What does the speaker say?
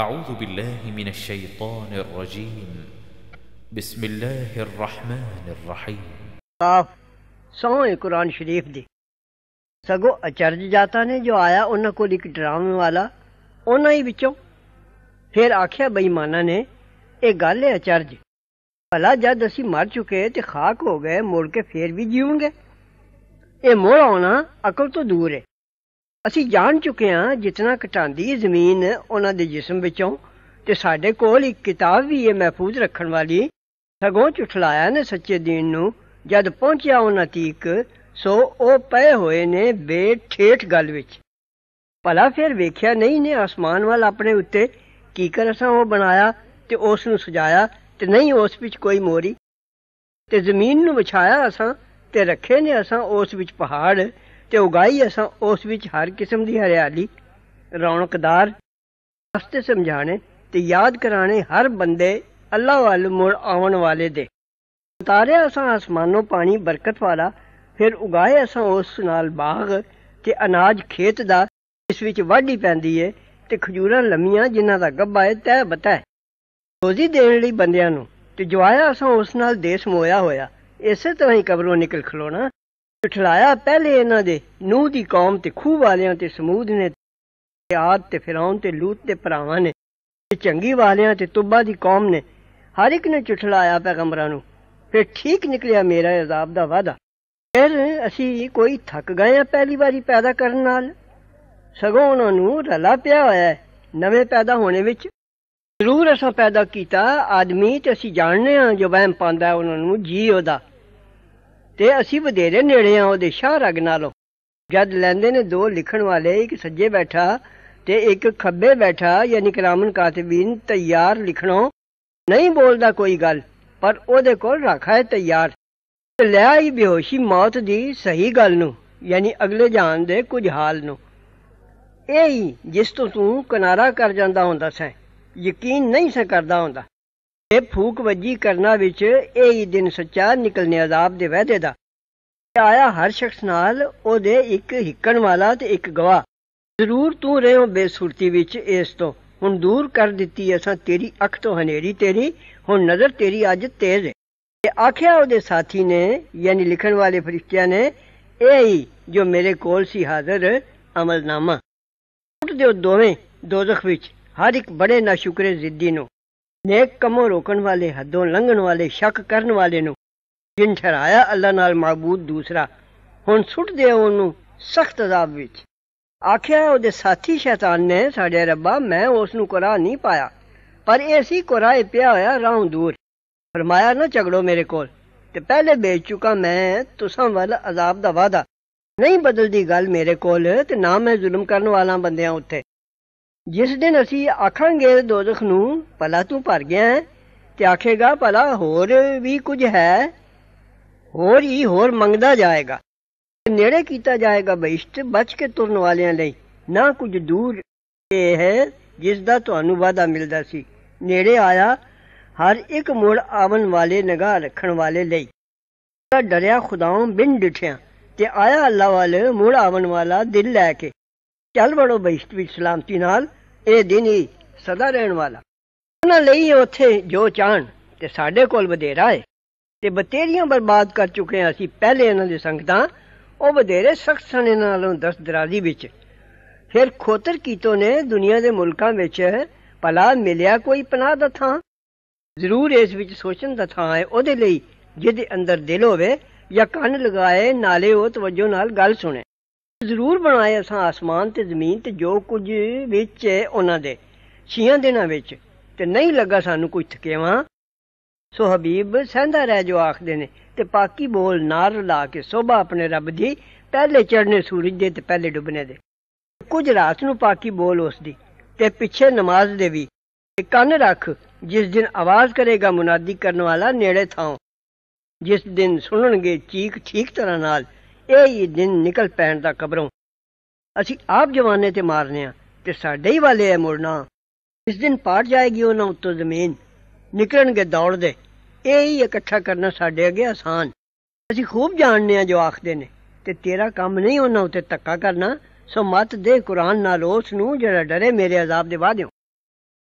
أعوذ بالله من الشيطان الرجيم بسم الله الرحمن الرحيم ਸਾਫ ਸੌ ਹੈ ਕੁਰਾਨ ਸ਼ਰੀਫ ਦੀ ਸਗੋ ਅਚਰਜ ਜਾਤਾ ਨੇ ਜੋ ਆਇਆ ਉਹਨਾਂ ਕੋਲ ਇੱਕ ਡਰਾਮੇ ਵਾਲਾ ਉਹਨਾਂ ਹੀ ਵਿੱਚੋਂ ਫਿਰ ਆਖਿਆ ਬੇਈਮਾਨਾਂ ਨੇ ਇਹ ਗੱਲ ਹੈ ਅਚਰਜ ਭਲਾ ਜਦ ਅਸੀਂ ਮਰ ਚੁੱਕੇ ਤੇ ਖਾਕ ਹੋ ਗਏ ਮੁੜ ਕੇ ਫੇਰ ਵੀ ਜੀਵਾਂਗੇ ਇਹ ਮੋੜ ਆਉਣਾ ਅਕਲ ਤੋਂ ਦੂਰ ਹੈ ਅਸੀਂ ਜਾਣ ਚੁੱਕੇ ਹਾਂ ਜਿਤਨਾ ਘਟਾਂਦੀ ਹੈ ਜ਼ਮੀਨ ਉਹਨਾਂ ਦੇ ਜਿਸਮ ਵਿੱਚੋਂ ਤੇ ਸਾਡੇ ਕੋਲ ਇੱਕ ਕਿਤਾਬ ਵੀ ਹੈ ਮਹਿਫੂਜ਼ ਰੱਖਣ ਵਾਲੀ ਸਗੋਂ ਝੁਠਲਾਇਆ ਨੇ ਸੱਚੇ ਦੀਨ ਨੂੰ ਜਦ ਪਹੁੰਚਿਆ ਉਹਨਾਂ ਤੀਕ ਸੋ ਉਹ ਪਏ ਹੋਏ ਨੇ ਬੇਠੇਠ ਗੱਲ ਵਿੱਚ ਭਲਾ ਫਿਰ ਵੇਖਿਆ ਨਹੀਂ ਨੇ ਅਸਮਾਨ ਵੱਲ ਆਪਣੇ ਉੱਤੇ ਕੀ ਕਰ ਅਸਾਂ ਉਹ ਬਣਾਇਆ ਤੇ ਉਸ ਨੂੰ ਸਜਾਇਆ ਤੇ ਨਹੀਂ ਉਸ ਵਿੱਚ ਕੋਈ ਮੋਰੀ ਤੇ ਜ਼ਮੀਨ ਨੂੰ ਵਿਛਾਇਆ ਅਸਾਂ ਤੇ ਰੱਖੇ ਨੇ ਅਸਾਂ ਉਸ ਵਿੱਚ ਪਹਾੜ ਤੇ ਉਗਾਈ ਅਸਾਂ ਉਸ ਵਿੱਚ ਹਰ ਕਿਸਮ ਦੀ ਹਰਿਆਲੀ ਰੌਣਕਦਾਰ ਰਸਤੇ ਸਮਝਾਣੇ ਤੇ ਯਾਦ ਕਰਾਣੇ ਹਰ ਬੰਦੇ ਅੱਲਾਹ ਵੱਲ ਮੁੜ ਆਉਣ ਵਾਲੇ ਦੇ ਤਾਰੇ ਅਸਾਂ ਅਸਮਾਨੋਂ ਪਾਣੀ ਬਰਕਤ ਵਾਲਾ ਫਿਰ ਉਗਾਏ ਅਸਾਂ ਉਸ ਨਾਲ ਬਾਗ ਤੇ ਅਨਾਜ ਖੇਤ ਦਾ ਇਸ ਵਿੱਚ ਵਾਢੀ ਪੈਂਦੀ ਏ ਤੇ ਖਜੂਰਾਂ ਲੰਮੀਆਂ ਜਿਨ੍ਹਾਂ ਦਾ ਗੱਬਾ ਏ ਤੈ ਬਤਾ ਰੋਜ਼ੀ ਦੇਣ ਲਈ ਬੰਦਿਆਂ ਨੂੰ ਤੇ ਜਵਾਇਆ ਅਸਾਂ ਉਸ ਨਾਲ ਦੇਸ਼ ਮੋਇਆ ਹੋਇਆ ਇਸੇ ਤਰ੍ਹਾਂ ਹੀ ਕਬਰੋਂ ਨਿਕਲ ਖਲੋਣਾ ਪਿਛਲਾਇਆ ਪਹਿਲੇ ਇਹਨਾਂ ਦੇ ਨੂਹ ਦੀ ਕੌਮ ਤੇ ਖੂਹ ਵਾਲਿਆਂ ਤੇ ਸਮੂਦ ਨੇ ਆਦ ਤੇ ਫਰਾਉਨ ਤੇ ਲੂਤ ਦੇ ਭਰਾਵਾਂ ਨੇ ਤੇ ਚੰਗੀ ਵਾਲਿਆਂ ਤੇ ਤੁੱਬਾ ਦੀ ਕੌਮ ਨੇ ਹਰ ਇੱਕ ਨੇ ਚੁਠਲਾਇਆ ਪੈਗੰਬਰਾਂ ਨੂੰ ਫਿਰ ਠੀਕ ਨਿਕਲਿਆ ਮੇਰਾ ਅਜ਼ਾਬ ਦਾ ਵਾਦਾ ਫਿਰ ਅਸੀਂ ਕੋਈ ਥੱਕ ਗਏ ਆ ਪਹਿਲੀ ਵਾਰੀ ਪੈਦਾ ਕਰਨ ਨਾਲ ਸਗੋਂ ਉਹਨਾਂ ਨੂੰ ਰਲਾ ਪਿਆ ਹੋਇਆ ਹੈ ਨਵੇਂ ਪੈਦਾ ਹੋਣੇ ਵਿੱਚ ਜ਼ਰੂਰ ਅਸਾਂ ਪੈਦਾ ਕੀਤਾ ਆਦਮੀ ਤੇ ਅਸੀਂ ਜਾਣਨੇ ਆ ਜੋ ਵਹਿਮ ਪਾਉਂਦਾ ਉਹਨਾਂ ਨੂੰ ਜੀ ਉਹਦਾ ਤੇ ਅਸੀਂ ਵਧੇਰੇ ਨੇੜੇ ਆ ਉਹਦੇ ਸ਼ਾਹ ਰਗ ਨਾਲੋਂ ਜਦ ਲੈਂਦੇ ਨੇ ਦੋ ਲਿਖਣ ਵਾਲੇ ਇੱਕ ਸੱਜੇ ਬੈਠਾ ਤੇ ਇੱਕ ਖੱਬੇ ਬੈਠਾ ਯਾਨੀ ਕਰਾਮਨ ਕਾਤਬੀਨ ਤਿਆਰ ਲਿਖਣੋ ਨਹੀਂ ਬੋਲਦਾ ਕੋਈ ਗੱਲ ਪਰ ਉਹਦੇ ਕੋਲ ਰੱਖਾ ਹੈ ਤਿਆਰ ਲੈ ਆਈ ਬੇਹੋਸ਼ੀ ਮੌਤ ਦੀ ਸਹੀ ਗੱਲ ਨੂੰ ਯਾਨੀ ਅਗਲੇ ਜਾਨ ਦੇ ਕੁਝ ਹਾਲ ਨੂੰ ਇਹ ਹੀ ਜਿਸ ਤੋਂ ਤੂੰ ਕਿਨਾਰਾ ਕਰ ਜਾਂਦਾ ਹੁੰਦਾ ਸੈਂ ਯਕੀਨ ਨਹੀਂ ਸ ਹੁੰਦਾ ਤੇ ਫੂਕ ਵੱਜੀ ਕਰਨਾ ਵਿੱਚ ਇਹ ਹੀ ਦਿਨ ਸੱਚਾ ਨਿਕਲਨੇ ਅਜ਼ਾਬ ਦੇ ਵਾਅਦੇ ਦਾ ਆਇਆ ਹਰ ਸ਼ਖਸ ਨਾਲ ਉਹਦੇ ਇੱਕ ਹਿੱਕਣ ਵਾਲਾ ਤੇ ਇੱਕ ਗਵਾਹ ਜ਼ਰੂਰ ਤੂੰ ਰਹਿਓ ਬੇਸੁਰਤੀ ਵਿੱਚ ਇਸ ਤੋਂ ਹੁਣ ਦੂਰ ਕਰ ਦਿੱਤੀ ਅਸਾਂ ਤੇਰੀ ਅੱਖ ਤੋਂ ਹਨੇਰੀ ਤੇਰੀ ਹੁਣ ਨਜ਼ਰ ਤੇਰੀ ਅੱਜ ਤੇਜ਼ ਹੈ ਤੇ ਆਖਿਆ ਉਹਦੇ ਸਾਥੀ ਨੇ ਯਾਨੀ ਲਿਖਣ ਵਾਲੇ ਫਰਿਸ਼ਤਿਆਂ ਨੇ ਇਹ ਹੀ ਜੋ ਮੇਰੇ ਕੋਲ ਸੀ ਹਾਜ਼ਰ ਅਮਲਨਾਮਾ ਉੱਠ ਦਿਓ ਦੋਵੇਂ ਦੋਜ਼ਖ ਵਿੱਚ ਹਰ ਇੱਕ ਬੜੇ ਨਾਸ਼ੁਕਰੇ ਜ਼ਿੱਦੀ ਨੂੰ ਨੇਕ ਕਮੋ ਰੋਕਣ ਵਾਲੇ ਹੱਦੋਂ ਲੰਘਣ ਵਾਲੇ ਸ਼ੱਕ ਕਰਨ ਵਾਲੇ ਨੂੰ ਜਿਨ ਠਰਾਇਆ ਅੱਲਾ ਨਾਲ ਮਾਬੂਦ ਦੂਸਰਾ ਹੁਣ ਸੁੱਟ ਦੇ ਉਹਨੂੰ ਸਖਤ ਅਜ਼ਾਬ ਵਿੱਚ ਆਖਿਆ ਉਹਦੇ ਸਾਥੀ ਸ਼ੈਤਾਨ ਨੇ ਸਾਡੇ ਰੱਬਾ ਮੈਂ ਉਸ ਨੂੰ ਕੁਰਾ ਨਹੀਂ ਪਾਇਆ ਪਰ ਐਸੀ ਸੀ ਕੁਰਾਏ ਪਿਆ ਹੋਇਆ ਰਾਹ ਦੂਰ ਫਰਮਾਇਆ ਨਾ ਝਗੜੋ ਮੇਰੇ ਕੋਲ ਤੇ ਪਹਿਲੇ ਵੇਚ ਚੁੱਕਾ ਮੈਂ ਤੁਸਾਂ ਵੱਲ ਅਜ਼ਾਬ ਦਾ ਵਾਦਾ ਨਹੀਂ ਬਦਲਦੀ ਗੱਲ ਮੇਰੇ ਕੋਲ ਤੇ ਨਾ ਮੈਂ ਜ਼ੁਲਮ ਕਰਨ ਵਾਲਾ ਬੰਦਿਆਂ ਉੱਤੇ ਜਿਸ ਦਿਨ ਅਸੀਂ ਆਖਾਂਗੇ ਦੋਜ਼ਖ ਨੂੰ ਭਲਾ ਤੂੰ ਭਰ ਗਿਆ ਤੇ ਆਖੇਗਾ ਭਲਾ ਹੋਰ ਵੀ ਕੁਝ ਹੈ ਹੋਰ ਹੀ ਹੋਰ ਮੰਗਦਾ ਜਾਏਗਾ ਨੇੜੇ ਕੀਤਾ ਜਾਏਗਾ ਬਹਿਸ਼ਤ ਬਚ ਕੇ ਤੁਰਨ ਵਾਲਿਆਂ ਲਈ ਨਾ ਕੁਝ ਦੂਰ ਇਹ ਹੈ ਜਿਸ ਦਾ ਤੁਹਾਨੂੰ ਵਾਦਾ ਮਿਲਦਾ ਸੀ ਨੇੜੇ ਆਇਆ ਹਰ ਇੱਕ ਮੋੜ ਆਵਨ ਵਾਲੇ ਨਿਗਾਹ ਰੱਖਣ ਵਾਲੇ ਲਈ ਡਰਿਆ ਖੁਦਾਓਂ ਬਿੰਡ ਡਿਠਿਆ ਤੇ ਆਇਆ ਅੱਲਾ ਵਾਲੇ ਮੋੜ ਆਵਨ ਵਾਲਾ ਦਿਲ ਲੈ ਕੇ ਚੱਲ ਵੜੋ ਬਹਿਸ਼ਤ ਵਿੱਚ ਸਲਾਮਤੀ ਨਾਲ ਇਹ ਦਿਨ ਹੀ ਸਦਾ ਰਹਿਣ ਵਾਲਾ ਉਹਨਾਂ ਲਈ ਉੱਥੇ ਜੋ ਚਾਹਣ ਤੇ ਸਾਡੇ ਕੋਲ ਬਧੇਰਾ ਹੈ ਤੇ ਬਤੇਰੀਆਂ ਬਰਬਾਦ ਕਰ ਚੁੱਕੇ ਆ ਅਸੀਂ ਪਹਿਲੇ ਇਹਨਾਂ ਦੇ ਸੰਗਤਾਂ ਉਹ ਬਧੇਰੇ ਸਖਤ ਸਨ ਇਹਨਾਂ ਨਾਲੋਂ ਦਸ ਦਰਾਜ਼ੀ ਵਿੱਚ ਫਿਰ ਖੋਤਰ ਕੀਤੋ ਨੇ ਦੁਨੀਆ ਦੇ ਮੁਲਕਾਂ ਵਿੱਚ ਪਲਾ ਮਿਲਿਆ ਕੋਈ ਪਨਾਹ ਦਾ ਥਾਂ ਜ਼ਰੂਰ ਇਸ ਵਿੱਚ ਸੋਚਣ ਦਾ ਥਾਂ ਹੈ ਉਹਦੇ ਲਈ ਜਿਹਦੇ ਅੰਦਰ ਦਿਲ ਹੋਵੇ ਜਾਂ ਕੰਨ ਲਗਾਏ ਨਾਲੇ ਉਹ ਤਵੱਜੋ ਨਾਲ ਗੱਲ ਸੁਣੇ ਜ਼ਰੂਰ ਬਣਾਏ ਅਸਾਂ ਆਸਮਾਨ ਤੇ ਜ਼ਮੀਨ ਤੇ ਜੋ ਕੁਝ ਵਿੱਚ ਹੈ ਉਹਨਾਂ ਦੇ ਛੀਆਂ ਦਿਨਾਂ ਵਿੱਚ ਤੇ ਨਹੀਂ ਲੱਗਾ ਸਾਨੂੰ ਕੋਈ ਥਕੇਵਾ ਸੋ ਹਬੀਬ ਸਹਿੰਦਾ ਰਹਿ ਜੋ ਆਖਦੇ ਨੇ ਤੇ ਪਾਕੀ ਬੋਲ ਨਾਲ ਲਾ ਕੇ ਸੋਭਾ ਆਪਣੇ ਰੱਬ ਦੀ ਪਹਿਲੇ ਚੜਨੇ ਸੂਰਜ ਦੇ ਤੇ ਪਹਿਲੇ ਡੁੱਬਨੇ ਦੇ ਕੁਝ ਰਾਤ ਨੂੰ ਪਾਕੀ ਬੋਲ ਉਸ ਦੀ ਤੇ ਪਿੱਛੇ ਨਮਾਜ਼ ਦੇ ਵੀ ਤੇ ਕੰਨ ਰੱਖ ਜਿਸ ਦਿਨ ਆਵਾਜ਼ ਕਰੇਗਾ ਮੁਨਾਦੀ ਕਰਨ ਵਾਲਾ ਨੇੜੇ ਥਾਉ ਜਿਸ ਦਿਨ ਸੁਣਨਗੇ ਚੀਕ ਠੀਕ ਤਰ੍ਹਾਂ ਨਾਲ ਇਹ ਹੀ ਦਿਨ ਨਿਕਲ ਪੈਣ ਦਾ ਕਬਰੋਂ ਅਸੀਂ ਆਪ ਜਵਾਨੇ ਤੇ ਮਾਰਨੇ ਆ ਤੇ ਸਾਡੇ ਹੀ ਵਾਲੇ ਐ ਮੁਰਨਾ ਇਸ ਦਿਨ ਪਾੜ ਜਾਏਗੀ ਉਹਨਾਂ ਉੱਤੋਂ ਜ਼ਮੀਨ ਨਿਕਲਣਗੇ ਦੌੜਦੇ ਇਹ ਹੀ ਇਕੱਠਾ ਕਰਨਾ ਸਾਡੇ ਅੱਗੇ ਆਸਾਨ ਅਸੀਂ ਖੂਬ ਜਾਣਨੇ ਆ ਜੋ ਆਖਦੇ ਨੇ ਤੇ ਤੇਰਾ ਕੰਮ ਨਹੀਂ ਉਹਨਾਂ ਉੱਤੇ ਤੱਕਾ ਕਰਨਾ ਸੋ ਮਤ ਦੇ ਕੁਰਾਨ ਨਾਲ ਉਸ ਨੂੰ ਜਿਹੜਾ ਡਰੇ ਮੇਰੇ ਅਜ਼ਾਬ ਦੇ ਵਾਦੇ